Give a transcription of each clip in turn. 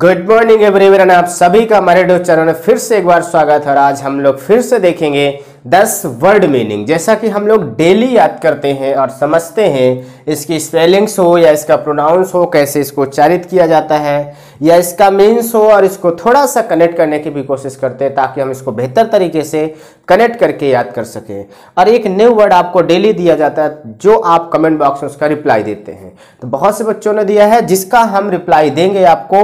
Good morning everyone आप सभी का हमारे डो चैनल में फिर से एक बार स्वागत है और आज हम लोग फिर से देखेंगे दस वर्ड मीनिंग जैसा कि हम लोग डेली याद करते हैं और समझते हैं इसकी स्पेलिंग्स हो या इसका प्रोनाउंस हो कैसे इसको उच्चारित किया जाता है या इसका मीन्स हो और इसको थोड़ा सा कनेक्ट करने की भी कोशिश करते हैं ताकि हम इसको बेहतर तरीके से कनेक्ट करके याद कर सकें और एक न्यू वर्ड आपको डेली दिया जाता है जो आप कमेंट बॉक्स में उसका रिप्लाई देते हैं तो बहुत से बच्चों ने दिया है जिसका हम रिप्लाई देंगे आपको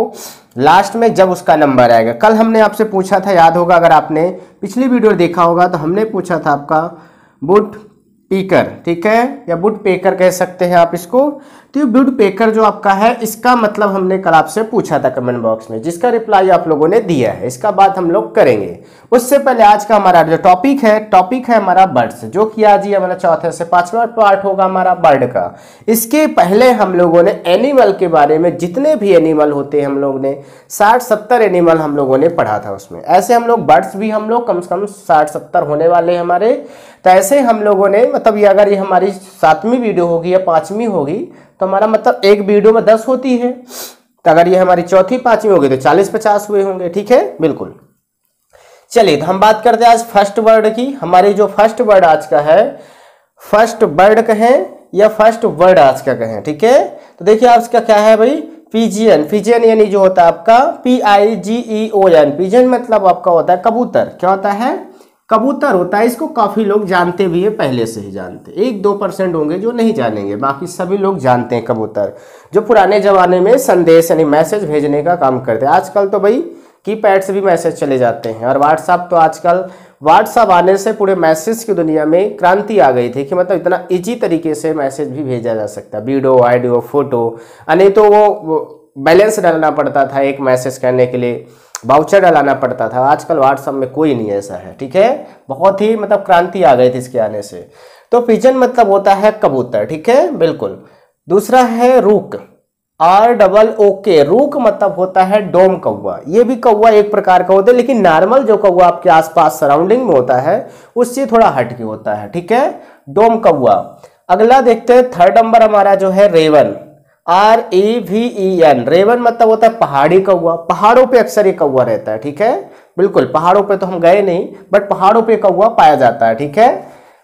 लास्ट में जब उसका नंबर आएगा कल हमने आपसे पूछा था याद होगा अगर आपने पिछली वीडियो देखा होगा तो हमने पूछा था आपका बुट पीकर ठीक है या बुड पेकर कह सकते हैं आप इसको तो बुड पेकर जो आपका है इसका मतलब हमने कल आपसे पूछा था कमेंट बॉक्स में जिसका रिप्लाई आप लोगों ने दिया है इसका बात हम लोग करेंगे उससे पहले आज का हमारा जो टॉपिक है टॉपिक है हमारा बर्ड्स जो कि आज ही हमारा चौथे से पांचवा पार्ट होगा हमारा बर्ड का इसके पहले हम लोगों ने एनिमल के बारे में जितने भी एनिमल होते हैं हम लोग ने साठ सत्तर एनिमल हम लोगों ने पढ़ा था उसमें ऐसे हम लोग बर्ड्स भी हम लोग कम से कम साठ सत्तर होने वाले हमारे तो ऐसे हम लोगों ने मतलब ये अगर ये हमारी सातवीं वीडियो होगी या पांचवी होगी तो हमारा मतलब एक वीडियो में दस होती है तो अगर ये हमारी चौथी पांचवी होगी तो चालीस पचास हुए होंगे ठीक है बिल्कुल चलिए तो हम बात करते हैं आज फर्स्ट वर्ड की हमारे जो फर्स्ट वर्ड आज का है फर्स्ट वर्ड कहें या फर्स्ट वर्ड आज का कहें ठीक है तो देखिए आपका क्या है भाई पीजियन पीजियन यानी जो होता है आपका P I G E O N pigeon मतलब आपका होता है कबूतर क्या होता है कबूतर होता है इसको काफ़ी लोग जानते भी है पहले से ही जानते एक दो परसेंट होंगे जो नहीं जानेंगे बाकी सभी लोग जानते हैं कबूतर जो पुराने ज़माने में संदेश यानी मैसेज भेजने का काम करते हैं आजकल तो भाई की पैड से भी मैसेज चले जाते हैं और व्हाट्सअप तो आजकल व्हाट्सअप आने से पूरे मैसेज की दुनिया में क्रांति आ गई थी कि मतलब इतना इजी तरीके से मैसेज भी भेजा जा सकता है वीडियो ऑडियो फोटो नहीं तो वो बैलेंस डालना पड़ता था एक मैसेज करने के लिए बाउचर डलाना पड़ता था आजकल व्हाट्सअप में कोई नहीं ऐसा है ठीक है बहुत ही मतलब क्रांति आ गई थी इसके आने से तो पिजन मतलब होता है कबूतर ठीक है बिल्कुल दूसरा है रूक आर डबल ओ के रूक मतलब होता है डोम कौवा ये भी कौवा एक प्रकार का होता है लेकिन नॉर्मल जो कौवा आपके आसपास सराउंडिंग में होता है उससे थोड़ा हटके होता है ठीक है डोम कौवा अगला देखते हैं थर्ड नंबर हमारा जो है raven R A V E N raven मतलब होता है पहाड़ी कौआ पहाड़ों पे अक्सर ये कौआ रहता है ठीक है बिल्कुल पहाड़ों पे तो हम गए नहीं बट पहाड़ों पे कौआ पाया जाता है ठीक है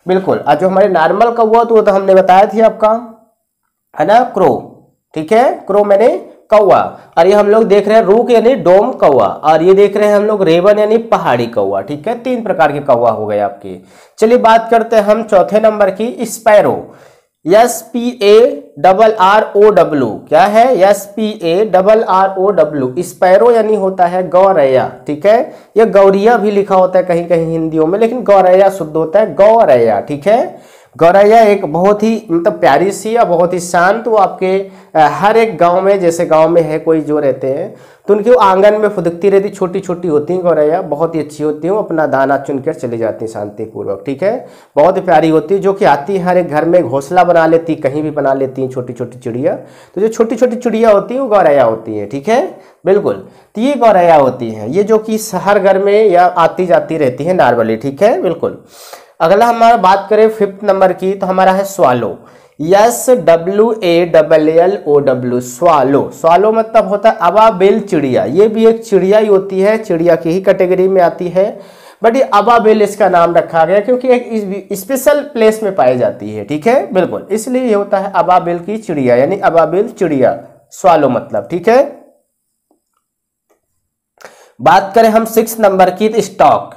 बिल्कुल आज जो हमारे नॉर्मल कौआ तो वो तो हमने बताया थी आपका है ना क्रो ठीक है क्रो मैंने कौआ और ये हम लोग देख रहे हैं रूक यानी डोम कौआ और ये देख रहे हैं हम लोग रेवन यानी पहाड़ी कौआ ठीक है तीन प्रकार के कौआ हो गए आपके चलिए बात करते हैं हम चौथे नंबर की sparrow S P A double R O W क्या है S P A double R O W sparrow यानी होता है गौरैया ठीक है यह गौरिया भी लिखा होता है कहीं कहीं हिंदियों में लेकिन गौरैया शुद्ध होता है गौरैया ठीक है गौरैया एक बहुत ही मतलब प्यारी सी या बहुत ही शांत वो आपके हर एक गांव में जैसे गांव में है कोई जो रहते हैं तो उनके वो आंगन में फुदकती रहती छोटी छोटी होती हैं गौरैया बहुत ही अच्छी होती हैं वो अपना दाना चुनकर चली जाती हैं शांतिपूर्वक ठीक है बहुत ही प्यारी होती है जो कि आती है हर एक घर में घोंसला बना लेती कहीं भी बना लेती हैं छोटी छोटी चिड़िया तो जो छोटी छोटी चिड़िया होती हैं वो गौरैया होती हैं ठीक है बिल्कुल तो ये गौरैया होती हैं ये जो कि हर घर में या आती जाती रहती है नॉर्मली ठीक है बिल्कुल अगला हमारा बात करें फिफ्थ नंबर की तो हमारा है swallow S W A double L O W swallow swallow मतलब होता है अबाबेल चिड़िया ये भी एक चिड़िया ही होती है चिड़िया की ही कैटेगरी में आती है बट ये अबाबेल इसका नाम रखा गया क्योंकि एक स्पेशल प्लेस में पाई जाती है ठीक है बिल्कुल इसलिए ये होता है अबाबेल की चिड़िया यानी अबाबेल चिड़िया स्वालो मतलब ठीक है बात करें हम सिक्स नंबर की स्टॉक तो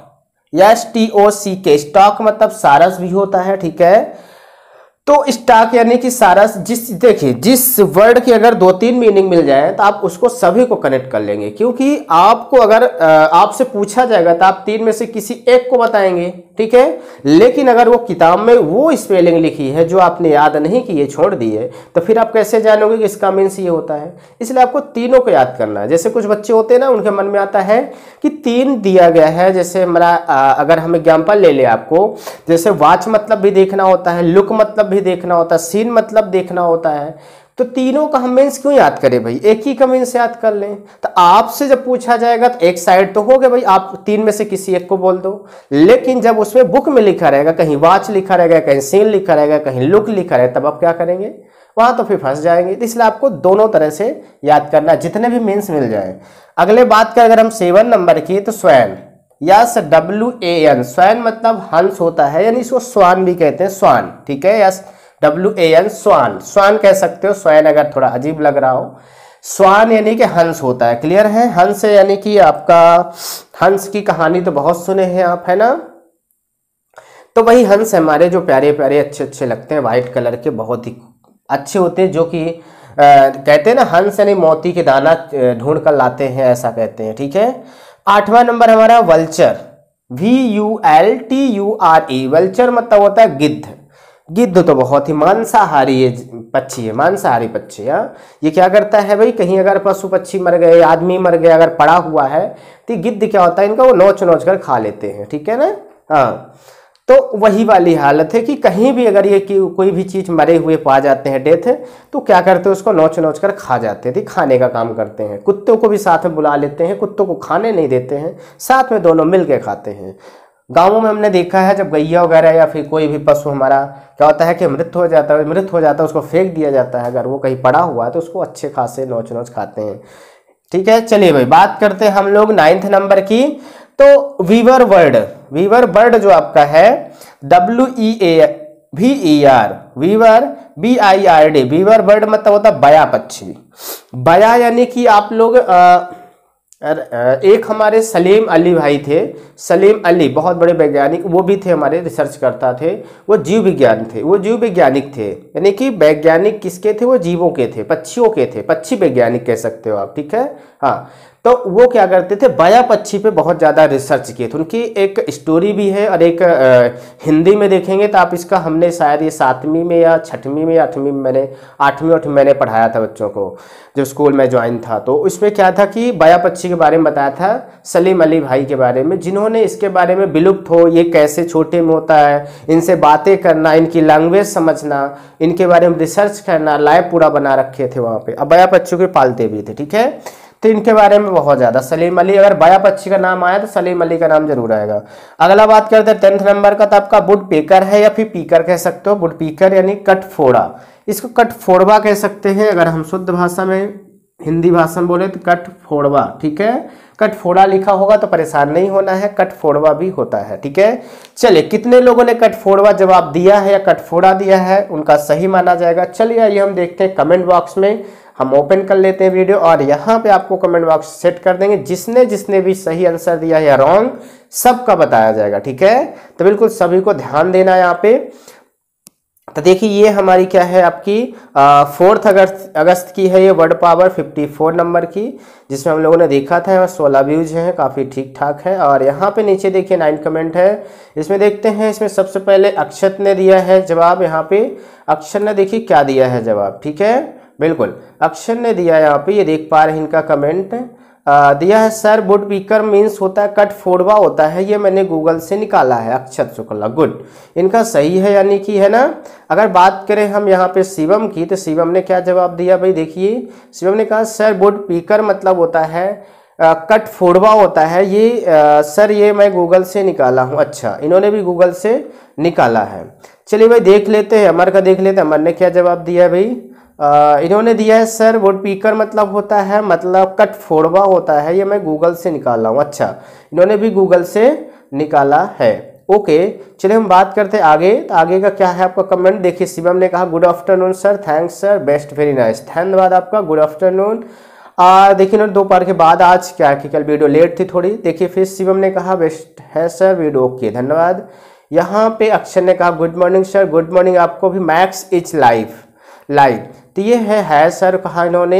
S T O C K stork मतलब सारस भी होता है ठीक है तो स्टॉक यानी कि सारस जिस देखिए जिस वर्ड की अगर दो तीन मीनिंग मिल जाए तो आप उसको सभी को कनेक्ट कर लेंगे क्योंकि आपको अगर आपसे पूछा जाएगा तो आप तीन में से किसी एक को बताएंगे ठीक है लेकिन अगर वो किताब में वो स्पेलिंग लिखी है जो आपने याद नहीं की है छोड़ दी है तो फिर आप कैसे जानोगे कि इसका मीन्स ये होता है इसलिए आपको तीनों को याद करना है जैसे कुछ बच्चे होते हैं ना उनके मन में आता है कि तीन दिया गया है जैसे हमारा अगर हम एग्जाम्पल ले लें आपको जैसे वाच मतलब भी देखना होता है लुक मतलब भी देखना होता है सीन मतलब देखना होता है तो तीनों का हम मीन्स क्यों याद करें भाई एक ही का मीन्स याद कर लें तो आपसे जब पूछा जाएगा तो एक साइड तो हो गया भाई आप तीन में से किसी एक को बोल दो लेकिन जब उसमें बुक में लिखा रहेगा कहीं वॉच लिखा रहेगा कहीं सीन लिखा रहेगा कहीं लुक लिखा रहेगा तब आप क्या करेंगे वहां तो फिर फंस जाएंगे तो इसलिए आपको दोनों तरह से याद करना जितने भी मीन्स मिल जाए अगले बात कर अगर हम सेवन नंबर की तो स्वैन या S W A N swan मतलब हंस होता है यानी इसको स्वान भी कहते हैं स्वान ठीक है S W A N swan swan कह सकते हो स्वयन अगर थोड़ा अजीब लग रहा हो स्वान यानी कि हंस होता है क्लियर है हंस यानी कि आपका हंस की कहानी तो बहुत सुने हैं आप है ना तो वही हंस हमारे जो प्यारे प्यारे अच्छे अच्छे लगते हैं व्हाइट कलर के बहुत ही अच्छे होते हैं जो कि कहते हैं ना हंस यानी मोती के दाना ढूंढ कर लाते हैं ऐसा कहते हैं ठीक है आठवां नंबर हमारा vulture V U L T U R E vulture मतलब होता है गिद्ध गिद्ध तो बहुत ही मांसाहारी पक्षी है मांसाहारी पक्षी है हाँ। ये क्या करता है भाई कहीं अगर पशु पक्षी मर गए आदमी मर गए अगर पड़ा हुआ है तो गिद्ध क्या होता है इनका वो नोच नोच कर खा लेते हैं ठीक है ना हाँ तो वही वाली हालत है कि कहीं भी अगर ये कोई भी चीज़ मरे हुए पा जाते हैं डेथ तो क्या करते हैं उसको नोच नोच कर खा जाते हैं खाने का काम करते हैं कुत्तों को भी साथ में बुला लेते हैं कुत्तों को खाने नहीं देते हैं साथ में दोनों मिल के खाते हैं गांवों में हमने देखा है जब गैया वगैरह या फिर कोई भी पशु हमारा क्या होता है कि मृत हो जाता है मृत हो जाता है उसको फेंक दिया जाता है अगर वो कहीं पड़ा हुआ है तो उसको अच्छे खासे नोच नोच खाते हैं ठीक है चलिए भाई बात करते हैं हम लोग नाइन्थ नंबर की तो वीवर वर्ड वीवर वर्ड जो आपका है W E A V E R weaver B I R D weaver bird मतलब होता है बया पक्षी बया यानी कि आप लोग आ, एक हमारे सलीम अली भाई थे सलीम अली बहुत बड़े वैज्ञानिक वो भी थे हमारे रिसर्च करता थे वो जीव विज्ञान थे वो जीव वैज्ञानिक थे यानी कि वैज्ञानिक किसके थे वो जीवों के थे पक्षियों के थे पक्षी वैज्ञानिक कह सकते हो आप ठीक है हाँ तो वो क्या करते थे बाया पक्षी पे बहुत ज़्यादा रिसर्च किए थे उनकी एक स्टोरी भी है और एक हिंदी में देखेंगे तो आप इसका हमने शायद ये सातवीं में या छठवीं में या आठवीं में मैंने आठवीं आठवीं मैंने पढ़ाया था बच्चों को जब स्कूल में ज्वाइन था तो उसमें क्या था कि बाया पक्षी के बारे में बताया था सलीम अली भाई के बारे में जिन्होंने इसके बारे में विलुप्त हो ये कैसे छोटे में होता है इनसे बातें करना इनकी लैंग्वेज समझना इनके बारे में रिसर्च करना लाइव पूरा बना रखे थे वहाँ पर अब बया पक्षियों के पालते भी थे ठीक है तो इनके बारे में बहुत ज़्यादा सलीम अली अगर बया पक्षी का नाम आया तो सलीम अली का नाम जरूर आएगा अगला बात करते हैं टेंथ नंबर का तो आपका बुड पेकर है या फिर पीकर कह सकते हो बुड पीकर यानी कट फोड़ा इसको कट फोड़वा कह सकते हैं अगर हम शुद्ध भाषा में हिंदी भाषा में बोले तो कट फोड़वा ठीक है कट फोड़ा लिखा होगा तो परेशान नहीं होना है कट फोड़वा भी होता है ठीक है चलिए कितने लोगों ने कट फोड़वा जवाब दिया है या कट फोड़ा दिया है उनका सही माना जाएगा चलिए आइए हम देखते हैं कमेंट बॉक्स में हम ओपन कर लेते हैं वीडियो और यहाँ पे आपको कमेंट बॉक्स सेट कर देंगे जिसने जिसने भी सही आंसर दिया या रॉन्ग सबका बताया जाएगा ठीक है तो बिल्कुल सभी को ध्यान देना है यहाँ पे तो देखिए ये हमारी क्या है आपकी फोर्थ अगस्त अगस्त की है ये वर्ड पावर 54 नंबर की जिसमें हम लोगों ने देखा था सोलह व्यूज हैं काफ़ी ठीक ठाक है और यहाँ पे नीचे देखिए नाइन कमेंट है इसमें देखते हैं इसमें सबसे पहले अक्षत ने दिया है जवाब यहाँ पे अक्षर ने देखिए क्या दिया है जवाब ठीक है बिल्कुल अक्षर ने दिया है यहाँ पे ये देख पा रहे हैं इनका कमेंट आ, दिया है सर वुड बीकर मीन्स होता है कट फोड़वा होता है ये मैंने गूगल से निकाला है अक्षत शुक्ला गुड इनका सही है यानी कि है ना अगर बात करें हम यहाँ पे शिवम की तो शिवम ने क्या जवाब दिया भाई देखिए शिवम ने कहा सर वुड बीकर मतलब होता है आ, कट फोड़वा होता है ये आ, सर ये मैं गूगल से निकाला हूँ अच्छा इन्होंने भी गूगल से निकाला है चलिए भाई देख लेते हैं अमर का देख लेते हैं अमर ने क्या जवाब दिया भाई इन्होंने दिया है सर वुड पीकर मतलब होता है मतलब कट फोड़वा होता है ये मैं गूगल से निकाल रहा हूँ अच्छा इन्होंने भी गूगल से निकाला है ओके चलिए हम बात करते हैं आगे तो आगे का क्या है आपका कमेंट देखिए शिवम ने कहा good afternoon sir thanks sir best very nice धन्यवाद आपका गुड आफ्टरनून देखिए इन्होंने दोपहर के बाद आज क्या है कि कल वीडियो लेट थी थोड़ी देखिए फिर शिवम ने कहा बेस्ट है सर वीडियो ओके धन्यवाद यहाँ पे अक्षर ने कहा good morning sir good morning आपको भी मैक्स इज लाइफ लाइफ तो ये है है सर कहा इन्होंने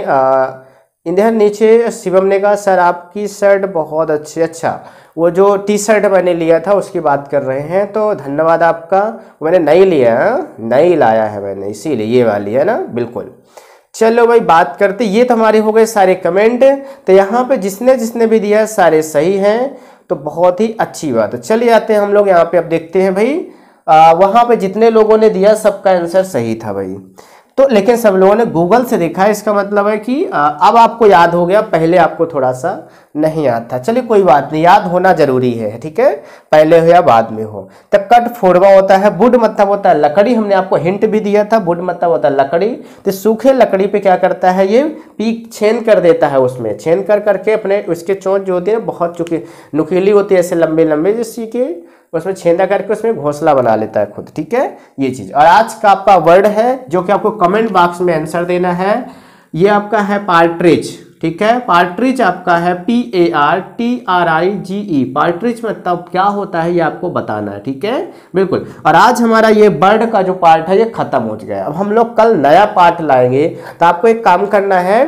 इधर नीचे शिवम ने कहा सर आपकी शर्ट बहुत अच्छी अच्छा वो जो टी शर्ट मैंने लिया था उसकी बात कर रहे हैं तो धन्यवाद आपका मैंने नहीं लिया है हाँ, नहीं लाया है मैंने इसीलिए ये वाली है ना बिल्कुल चलो भाई बात करते ये तो हमारे हो गए सारे कमेंट तो यहाँ पे जिसने जिसने भी दिया है सारे सही हैं तो बहुत ही अच्छी बात है चले जाते हैं हम लोग यहाँ पे अब देखते हैं भाई आ, वहाँ पे जितने लोगों ने दिया सबका आंसर सही था भाई तो लेकिन सब लोगों ने गूगल से देखा है इसका मतलब है कि अब आपको याद हो गया पहले आपको थोड़ा सा नहीं याद था चलिए कोई बात नहीं याद होना जरूरी है ठीक है पहले हो या बाद में हो तब कट फोड़वा होता है बुड मतलब होता है लकड़ी हमने आपको हिंट भी दिया था बुड मतलब होता है लकड़ी तो सूखे लकड़ी पे क्या करता है ये पीक छेन कर देता है उसमें छेन कर करके अपने उसके चोंच जो होती है बहुत चुकी नुकीली होती है ऐसे लंबे लंबे कि उसमें छेंदा करके उसमें घोसला बना लेता है खुद ठीक है ये चीज़ और आज का आपका वर्ड है जो कि आपको कमेंट बॉक्स में आंसर देना है ये आपका है पार्ट्रिज ठीक है पार्ट्रिज आपका है P A R T R I G E partridge मतलब क्या होता है ये आपको बताना है ठीक है बिल्कुल और आज हमारा ये बर्ड का जो पार्ट है ये खत्म हो गया अब हम लोग कल नया पार्ट लाएंगे तो आपको एक काम करना है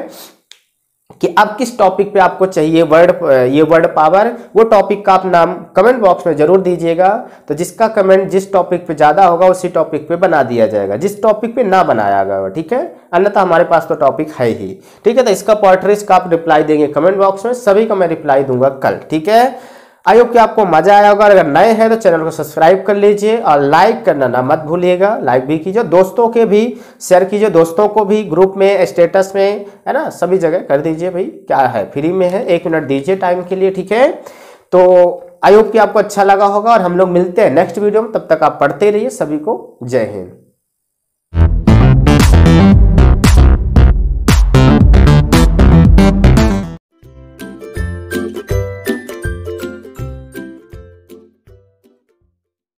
कि अब किस टॉपिक पे आपको चाहिए वर्ड ये वर्ड पावर वो टॉपिक का आप नाम कमेंट बॉक्स में जरूर दीजिएगा तो जिसका कमेंट जिस टॉपिक पे ज़्यादा होगा उसी टॉपिक पे बना दिया जाएगा जिस टॉपिक पे ना बनाया गया ठीक है अन्यथा हमारे पास तो टॉपिक है ही ठीक है तो इसका पोर्ट्रेस का आप रिप्लाई देंगे कमेंट बॉक्स में सभी का मैं रिप्लाई दूंगा कल ठीक है आई होप कि आपको मजा आया होगा अगर नए हैं तो चैनल को सब्सक्राइब कर लीजिए और लाइक करना ना मत भूलिएगा लाइक भी कीजिए दोस्तों के भी शेयर कीजिए दोस्तों को भी ग्रुप में स्टेटस में है ना सभी जगह कर दीजिए भाई क्या है फ्री में है एक मिनट दीजिए टाइम के लिए ठीक है तो आई होप कि आपको अच्छा लगा होगा और हम लोग मिलते हैं नेक्स्ट वीडियो में तब तक आप पढ़ते रहिए सभी को जय हिंद